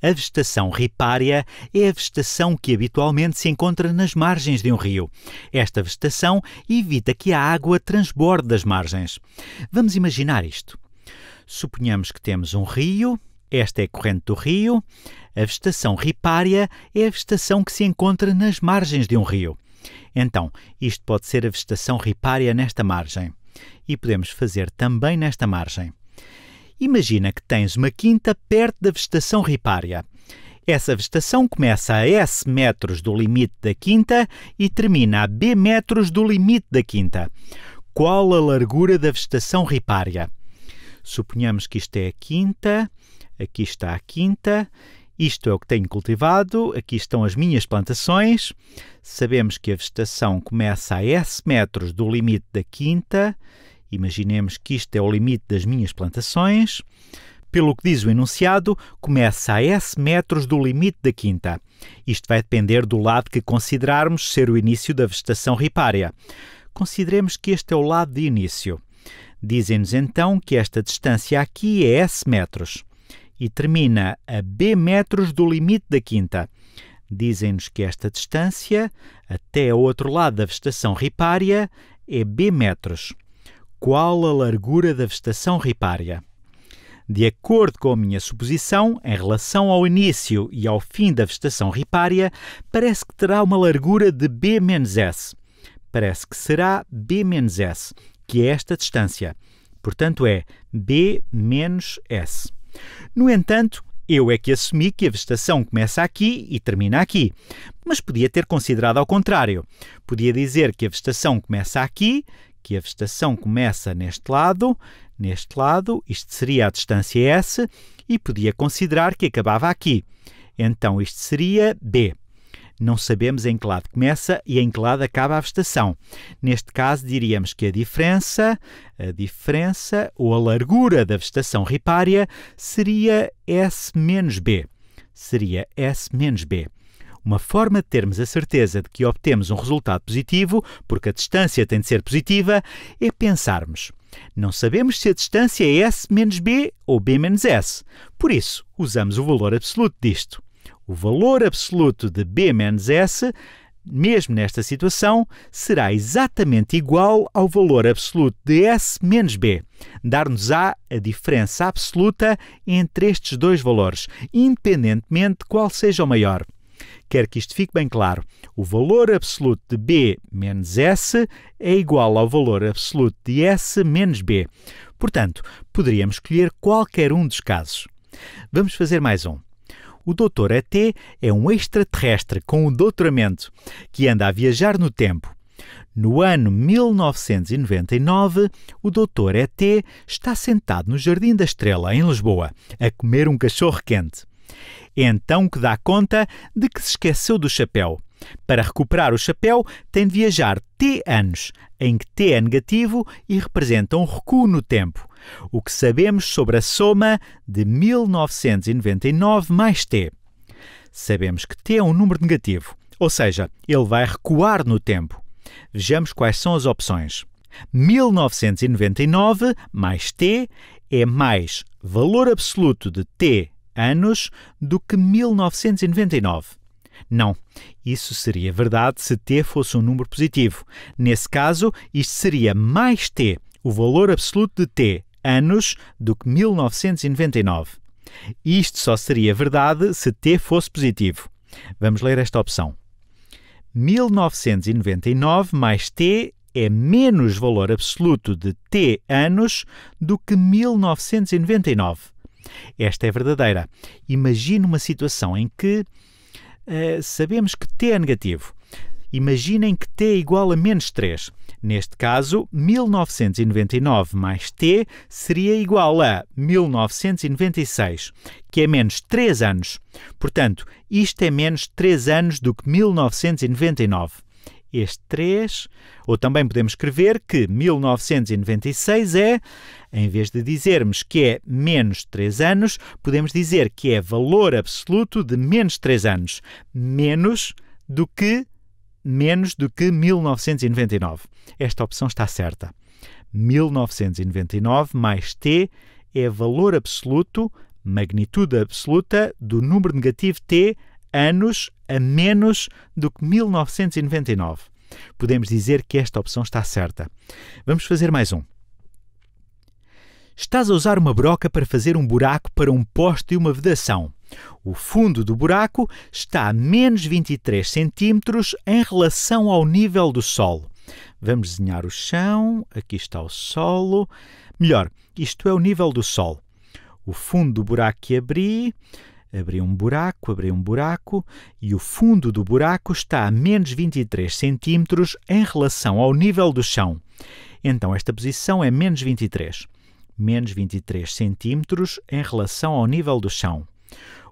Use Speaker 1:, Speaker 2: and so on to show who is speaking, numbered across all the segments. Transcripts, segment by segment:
Speaker 1: A vegetação ripária é a vegetação que habitualmente se encontra nas margens de um rio. Esta vegetação evita que a água transborde das margens. Vamos imaginar isto. Suponhamos que temos um rio, esta é a corrente do rio, a vegetação ripária é a vegetação que se encontra nas margens de um rio. Então, isto pode ser a vegetação ripária nesta margem. E podemos fazer também nesta margem. Imagina que tens uma quinta perto da vegetação ripária. Essa vegetação começa a S metros do limite da quinta e termina a B metros do limite da quinta. Qual a largura da vegetação ripária? Suponhamos que isto é a quinta, aqui está a quinta, isto é o que tenho cultivado, aqui estão as minhas plantações. Sabemos que a vegetação começa a S metros do limite da quinta Imaginemos que isto é o limite das minhas plantações. Pelo que diz o enunciado, começa a S metros do limite da quinta. Isto vai depender do lado que considerarmos ser o início da vegetação ripária. Consideremos que este é o lado de início. Dizem-nos então que esta distância aqui é S metros e termina a B metros do limite da quinta. Dizem-nos que esta distância, até ao outro lado da vegetação ripária, é B metros qual a largura da vegetação ripária. De acordo com a minha suposição, em relação ao início e ao fim da vegetação ripária, parece que terá uma largura de B-S. Parece que será B-S, que é esta distância. Portanto, é B menos S. No entanto, eu é que assumi que a vegetação começa aqui e termina aqui, mas podia ter considerado ao contrário. Podia dizer que a vegetação começa aqui que a vegetação começa neste lado, neste lado, isto seria a distância S, e podia considerar que acabava aqui. Então isto seria B. Não sabemos em que lado começa e em que lado acaba a vegetação. Neste caso, diríamos que a diferença, a diferença ou a largura da vegetação ripária seria S menos B. Seria S menos B. Uma forma de termos a certeza de que obtemos um resultado positivo, porque a distância tem de ser positiva, é pensarmos. Não sabemos se a distância é S menos B ou B menos S. Por isso, usamos o valor absoluto disto. O valor absoluto de B menos S, mesmo nesta situação, será exatamente igual ao valor absoluto de S menos B. Dar-nos-á a diferença absoluta entre estes dois valores, independentemente de qual seja o maior. Quero que isto fique bem claro. O valor absoluto de B menos S é igual ao valor absoluto de S menos B. Portanto, poderíamos escolher qualquer um dos casos. Vamos fazer mais um. O Doutor ET é um extraterrestre com o um doutoramento que anda a viajar no tempo. No ano 1999, o Doutor ET está sentado no Jardim da Estrela, em Lisboa, a comer um cachorro quente então que dá conta de que se esqueceu do chapéu. Para recuperar o chapéu, tem de viajar T anos, em que T é negativo e representa um recuo no tempo, o que sabemos sobre a soma de 1999 mais T. Sabemos que T é um número negativo, ou seja, ele vai recuar no tempo. Vejamos quais são as opções. 1999 mais T é mais valor absoluto de T anos do que 1999. Não, isso seria verdade se t fosse um número positivo. Nesse caso, isto seria mais t, o valor absoluto de t, anos, do que 1999. Isto só seria verdade se t fosse positivo. Vamos ler esta opção. 1999 mais t é menos valor absoluto de t anos do que 1999. Esta é verdadeira. Imagine uma situação em que uh, sabemos que T é negativo. Imaginem que T é igual a menos 3. Neste caso, 1999 mais T seria igual a 1996, que é menos 3 anos. Portanto, isto é menos 3 anos do que 1999 este 3, ou também podemos escrever que 1996 é, em vez de dizermos que é menos 3 anos, podemos dizer que é valor absoluto de menos 3 anos, menos do que menos do que 1999. Esta opção está certa. 1999 mais t é valor absoluto, magnitude absoluta do número negativo t anos a menos do que 1999. Podemos dizer que esta opção está certa. Vamos fazer mais um. Estás a usar uma broca para fazer um buraco para um poste e uma vedação. O fundo do buraco está a menos 23 centímetros em relação ao nível do solo. Vamos desenhar o chão, aqui está o solo. Melhor, isto é o nível do solo. O fundo do buraco que abri abri um buraco, abri um buraco e o fundo do buraco está a menos 23 centímetros em relação ao nível do chão. Então esta posição é menos 23. Menos 23 centímetros em relação ao nível do chão.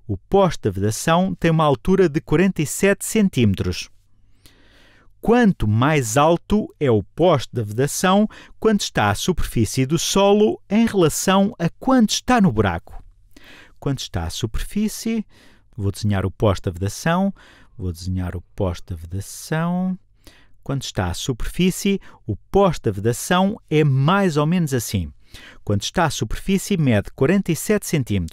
Speaker 1: O poste da vedação tem uma altura de 47 centímetros. Quanto mais alto é o poste da vedação quando está à superfície do solo em relação a quando está no buraco? Quando está à superfície, vou desenhar o posto de vedação, vou desenhar o posto de vedação. Quando está à superfície, o posto de vedação é mais ou menos assim. Quando está à superfície, mede 47 cm.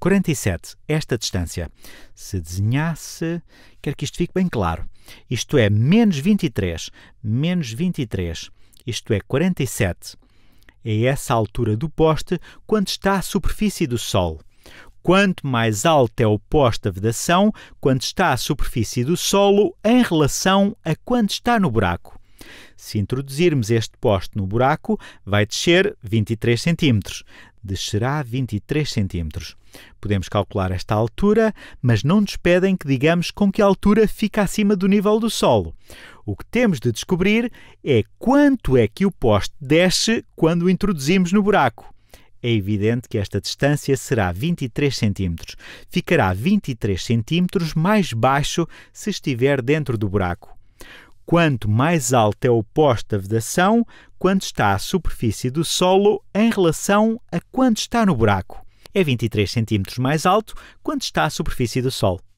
Speaker 1: 47, esta distância. Se desenhasse, quero que isto fique bem claro. Isto é menos 23, menos 23, isto é 47. É essa a altura do poste quando está à superfície do Sol. Quanto mais alta é o posto da vedação quando está à superfície do solo em relação a quando está no buraco. Se introduzirmos este poste no buraco, vai descer 23 cm. Descerá 23 cm. Podemos calcular esta altura, mas não nos pedem que digamos com que altura fica acima do nível do solo. O que temos de descobrir é quanto é que o poste desce quando o introduzimos no buraco é evidente que esta distância será 23 cm. Ficará 23 cm mais baixo se estiver dentro do buraco. Quanto mais alto é o posto da vedação, quanto está à superfície do solo em relação a quanto está no buraco. É 23 cm mais alto quando está à superfície do solo.